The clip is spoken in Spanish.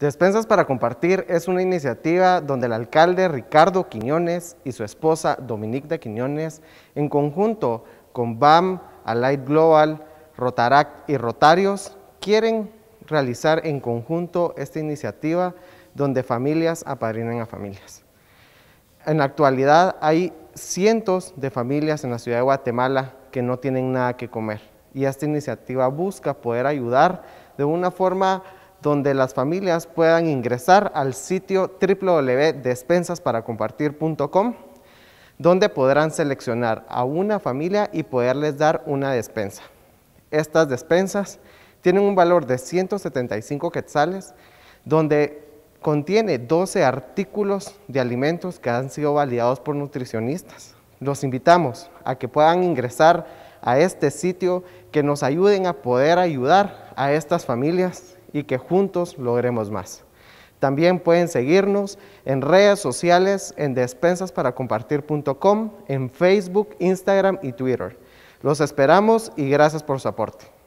Despensas para Compartir es una iniciativa donde el alcalde Ricardo Quiñones y su esposa Dominique de Quiñones, en conjunto con BAM, Alight Global, Rotaract y Rotarios, quieren realizar en conjunto esta iniciativa donde familias apadrinen a familias. En la actualidad hay cientos de familias en la ciudad de Guatemala que no tienen nada que comer y esta iniciativa busca poder ayudar de una forma donde las familias puedan ingresar al sitio www.despensasparacompartir.com, donde podrán seleccionar a una familia y poderles dar una despensa. Estas despensas tienen un valor de 175 quetzales, donde contiene 12 artículos de alimentos que han sido validados por nutricionistas. Los invitamos a que puedan ingresar a este sitio, que nos ayuden a poder ayudar a estas familias y que juntos logremos más. También pueden seguirnos en redes sociales, en despensasparacompartir.com, en Facebook, Instagram y Twitter. Los esperamos y gracias por su aporte.